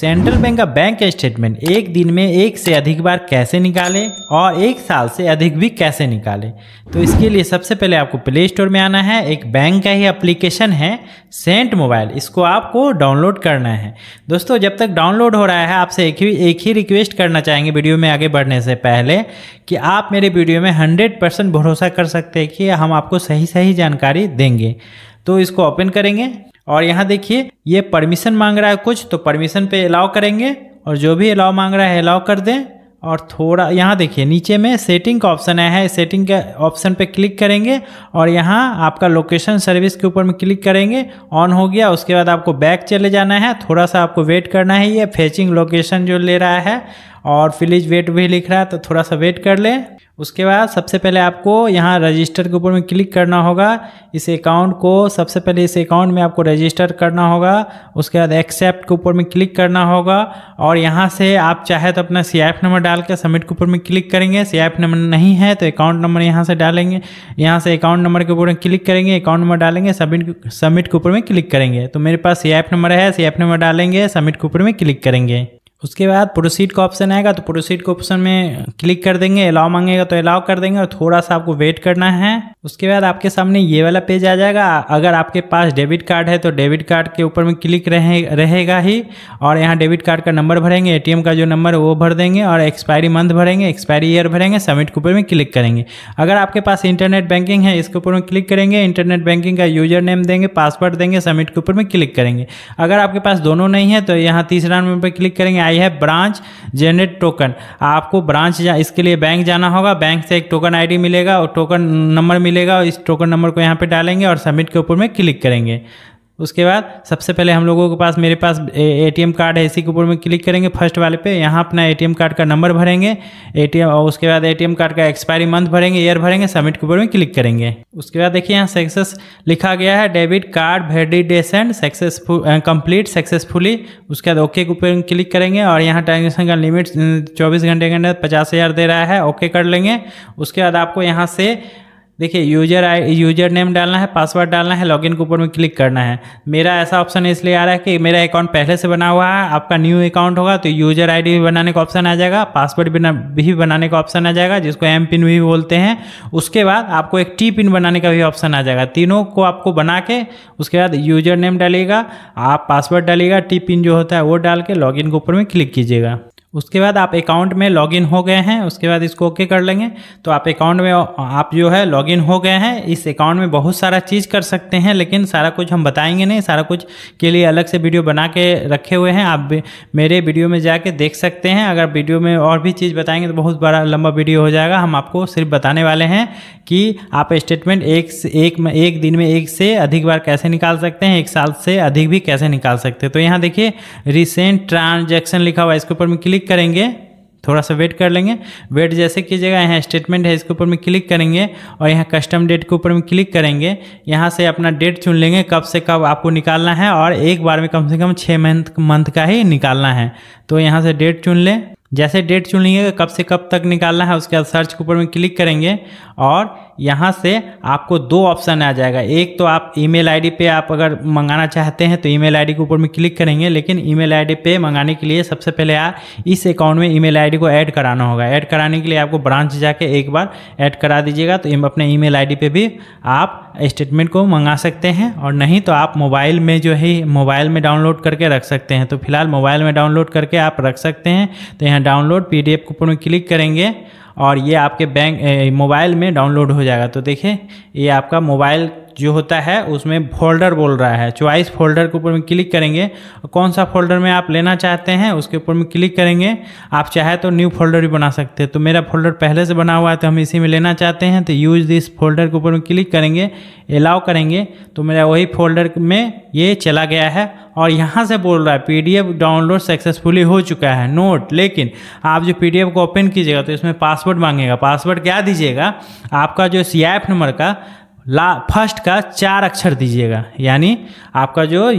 central Bank का bank statement एक दिन में एक से अधिक बार कैसे निकालें और एक साल से अधिक भी कैसे निकालें तो इसके लिए सबसे पहले आपको प्ले स्टोर में आना है एक बैंक का ही एप्लीकेशन है सेंट मोबाइल इसको आपको डाउनलोड करना है दोस्तों जब तक डाउनलोड हो रहा है आपसे एक ही एक ही रिक्वेस्ट करना चाहेंगे वीडियो में आगे बढ़ने से पहले कि आप मेरे वीडियो में हंड्रेड भरोसा कर सकते हैं कि हम आपको सही सही जानकारी देंगे तो इसको ओपन करेंगे और यहाँ देखिए ये परमिशन मांग रहा है कुछ तो परमिशन पे अलाउ करेंगे और जो भी अलाउ मांग रहा है अलाउ कर दें और थोड़ा यहाँ देखिए नीचे में सेटिंग का ऑप्शन आया है सेटिंग के ऑप्शन पे क्लिक करेंगे और यहाँ आपका लोकेशन सर्विस के ऊपर में क्लिक करेंगे ऑन हो गया उसके बाद आपको बैक चले जाना है थोड़ा सा आपको वेट करना है ये फेचिंग लोकेशन जो ले रहा है और फिलिज वेट भी लिख रहा है तो थोड़ा सा वेट कर लें उसके बाद सबसे पहले आपको यहाँ रजिस्टर के ऊपर में क्लिक करना होगा इस अकाउंट को सबसे पहले इस अकाउंट में आपको रजिस्टर करना होगा उसके बाद एक्सेप्ट के ऊपर में क्लिक करना होगा और यहाँ से आप चाहे तो अपना सी नंबर डाल के सबमिट के ऊपर में क्लिक करेंगे सी नंबर नहीं है तो अकाउंट नंबर यहाँ से डालेंगे यहाँ से अकाउंट नंबर के ऊपर में क्लिक करेंगे अकाउंट नंबर डालेंगे सबमिट सबमिट के ऊपर में क्लिक करेंगे तो मेरे पास सी नंबर है सी नंबर डालेंगे सबमिट के ऊपर में क्लिक करेंगे उसके बाद प्रोसीड का ऑप्शन आएगा तो प्रोसीड के ऑप्शन में क्लिक कर देंगे अलाउ मांगेगा तो अलाउ कर देंगे और थोड़ा सा आपको वेट करना है उसके बाद आपके सामने ये वाला पेज आ जाएगा अगर आपके पास डेबिट कार्ड है तो डेबिट कार्ड के ऊपर में क्लिक रहे रहेगा ही और यहाँ डेबिट कार्ड का नंबर भरेंगे ए का जो नंबर है वो भर देंगे और एक्सपायरी मंथ भरेंगे एक्सपायरी ईयर भरेंगे सबमिट के ऊपर में क्लिक करेंगे अगर आपके पास इंटरनेट बैंकिंग है इसके ऊपर में क्लिक करेंगे इंटरनेट बैंकिंग का यूजर नेम देंगे पासवर्ड देंगे सबमिट के ऊपर में क्लिक करेंगे अगर आपके पास दोनों नहीं है तो यहाँ तीसरा नंबर पर क्लिक करेंगे आई आई है ब्रांच जनरेट टोकन आपको ब्रांच जा इसके लिए बैंक जाना होगा बैंक से एक टोकन आईडी मिलेगा और टोकन नंबर मिलेगा और इस टोकन नंबर को यहाँ पे डालेंगे और सबमिट के ऊपर में क्लिक करेंगे उसके बाद सबसे पहले हम लोगों के पास मेरे पास ए टी कार्ड है इसी के ऊपर में क्लिक करेंगे फर्स्ट वाले पे यहाँ अपना ए कार्ड का नंबर भरेंगे ए टी और उसके बाद ए कार्ड का एक्सपायरी मंथ भरेंगे ईयर भरेंगे सबमिट के ऊपर में क्लिक करेंगे उसके बाद देखिए यहाँ सक्सेस लिखा गया है debit card validation successful complete successfully उसके बाद ओके के ऊपर क्लिक करेंगे और यहाँ ट्रांजेक्शन का लिमिट चौबीस घंटे के अंदर पचास हज़ार दे रहा है ओके कर लेंगे उसके बाद आपको यहाँ से देखिए यूजर आई यूजर नेम डालना है पासवर्ड डालना है लॉगिन के ऊपर में क्लिक करना है मेरा ऐसा ऑप्शन इसलिए आ रहा है कि मेरा अकाउंट पहले से बना हुआ है आपका न्यू अकाउंट होगा तो यूजर आईडी भी बनाने का ऑप्शन आ जाएगा पासवर्ड भी, भी बनाने का ऑप्शन आ जाएगा जिसको एम पिन भी बोलते हैं उसके बाद आपको एक टी पिन बनाने का भी ऑप्शन आ जाएगा तीनों को आपको बना के उसके बाद यूजर नेम डालिएगा आप पासवर्ड डालिएगा टी पिन जो होता है वो डाल के लॉगिन के ऊपर में क्लिक कीजिएगा उसके बाद आप अकाउंट में लॉगिन हो गए हैं उसके बाद इसको ओके कर लेंगे तो आप अकाउंट में आप जो है लॉगिन हो गए हैं इस अकाउंट में बहुत सारा चीज़ कर सकते हैं लेकिन सारा कुछ हम बताएंगे नहीं सारा कुछ के लिए अलग से वीडियो बना के रखे हुए हैं आप मेरे वीडियो में जाके देख सकते हैं अगर वीडियो में और भी चीज़ बताएंगे तो बहुत बड़ा लंबा वीडियो हो जाएगा हम आपको सिर्फ बताने वाले हैं कि आप स्टेटमेंट एक एक, एक दिन में एक से अधिक बार कैसे निकाल सकते हैं एक साल से अधिक भी कैसे निकाल सकते हैं तो यहाँ देखिए रिसेंट ट्रांजेक्शन लिखा हुआ है इसके ऊपर में क्लिक क्लिक करेंगे थोड़ा सा वेट कर लेंगे वेट जैसे कीजिएगा यहाँ स्टेटमेंट है इसके ऊपर में क्लिक करेंगे और यहाँ कस्टम डेट के ऊपर में क्लिक करेंगे यहाँ से अपना डेट चुन लेंगे कब से कब आपको निकालना है और एक बार में कम से कम छः मंथ मंथ का ही निकालना है तो यहाँ से डेट चुन लें जैसे डेट चुन लेंगे कब से कब तक निकालना है उसके बाद सर्च के ऊपर में क्लिक करेंगे और यहाँ से आपको दो ऑप्शन आ जाएगा एक तो आप ईमेल आईडी पे आप अगर मंगाना चाहते हैं तो ईमेल आईडी के ऊपर में क्लिक करेंगे लेकिन ईमेल आईडी पे मंगाने के लिए सबसे पहले आप इस अकाउंट में ईमेल आईडी को ऐड कराना होगा ऐड कराने के लिए आपको ब्रांच जाके एक बार ऐड करा दीजिएगा तो अपने आई डी पर भी आप स्टेटमेंट को मंगा सकते हैं और नहीं तो आप मोबाइल में जो है मोबाइल में डाउनलोड करके रख सकते हैं तो फिलहाल मोबाइल में डाउनलोड करके आप रख सकते हैं तो यहाँ डाउनलोड पी डी एफ के ऊपर में क्लिक करेंगे और ये आपके बैंक मोबाइल में डाउनलोड हो जाएगा तो देखिए ये आपका मोबाइल जो होता है उसमें फोल्डर बोल रहा है चॉइस फोल्डर के ऊपर में क्लिक करेंगे कौन सा फोल्डर में आप लेना चाहते हैं उसके ऊपर में क्लिक करेंगे आप चाहे तो न्यू फोल्डर भी बना सकते हैं तो मेरा फोल्डर पहले से बना हुआ है तो हम इसी में लेना चाहते हैं तो यूज़ दिस फोल्डर के ऊपर में क्लिक करेंगे अलाउ करेंगे तो मेरा वही फोल्डर में ये चला गया है और यहाँ से बोल रहा है पी डाउनलोड सक्सेसफुली हो चुका है नोट लेकिन आप जो पी को ओपन कीजिएगा तो इसमें पासवर्ड मांगेगा पासवर्ड क्या दीजिएगा आपका जो सी नंबर का ला फर्स्ट का चार अक्षर दीजिएगा यानी आपका जो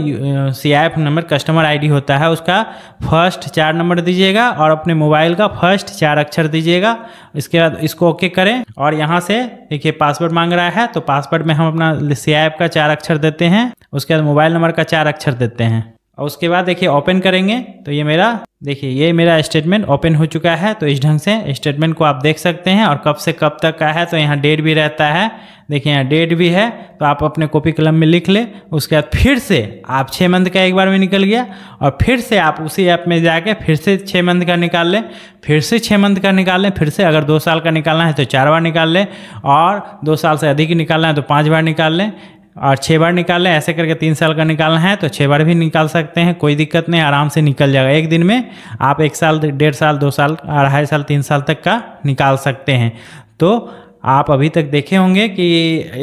C I F number customer ID होता है उसका फर्स्ट चार नंबर दीजिएगा और अपने मोबाइल का फर्स्ट चार अक्षर दीजिएगा इसके बाद इसको ओके करें और यहाँ से देखिए पासवर्ड मांग रहा है तो पासवर्ड में हम अपना सी आई एफ का चार अक्षर देते हैं उसके बाद मोबाइल नंबर का चार अक्षर देते हैं और उसके बाद देखिए ओपन करेंगे तो ये मेरा देखिए ये मेरा स्टेटमेंट ओपन हो चुका है तो इस ढंग से स्टेटमेंट को आप देख सकते हैं और कब से कब तक का है तो यहाँ डेट भी रहता है देखिए यहाँ डेट भी है तो आप अपने कॉपी कलम में लिख ले उसके बाद फिर से आप छः मंथ का एक बार में निकल गया और फिर से आप उसी ऐप में जाके फिर से छः मंथ का निकाल लें फिर से छः मंथ का निकाल लें फिर से अगर दो साल का निकालना है तो चार बार निकाल लें और दो साल से अधिक निकालना है तो पाँच बार निकाल लें और छः बार निकालें ऐसे करके तीन साल का निकालना है तो छः बार भी निकाल सकते हैं कोई दिक्कत नहीं आराम से निकल जाएगा एक दिन में आप एक साल डेढ़ साल दो साल अढ़ाई साल तीन साल तक का निकाल सकते हैं तो आप अभी तक देखे होंगे कि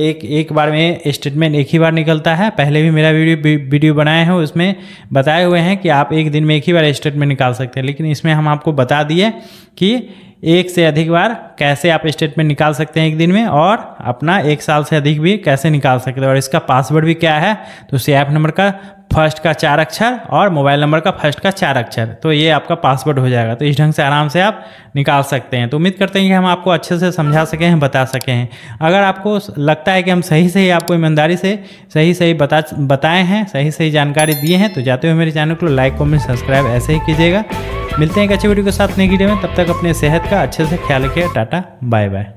एक एक बार में स्टेटमेंट एक ही बार निकलता है पहले भी मेरा वीडियो वीडियो बनाए हैं उसमें बताए हुए हैं कि आप एक दिन में एक ही बार स्टेटमेंट निकाल सकते हैं लेकिन इसमें हम आपको बता दिए कि एक से अधिक बार कैसे आप स्टेटमेंट निकाल सकते हैं एक दिन में और अपना एक साल से अधिक भी कैसे निकाल सकते हैं और इसका पासवर्ड भी क्या है तो उस ऐप नंबर का फर्स्ट का चार अक्षर और मोबाइल नंबर का फर्स्ट का चार अक्षर तो ये आपका पासवर्ड हो जाएगा तो इस ढंग से आराम से आप निकाल सकते हैं तो उम्मीद करते हैं कि हम आपको अच्छे से समझा सके हैं बता सके हैं अगर आपको लगता है कि हम सही सही आपको ईमानदारी से सही सही बता बताए हैं सही सही जानकारी दिए हैं तो जाते हुए मेरे चैनल को लाइक कॉमेंट सब्सक्राइब ऐसे ही कीजिएगा मिलते हैं एक अच्छी वीडियो के साथ नई वीडियो में तब तक अपने सेहत का अच्छे से ख्याल रखिए टाटा बाय बाय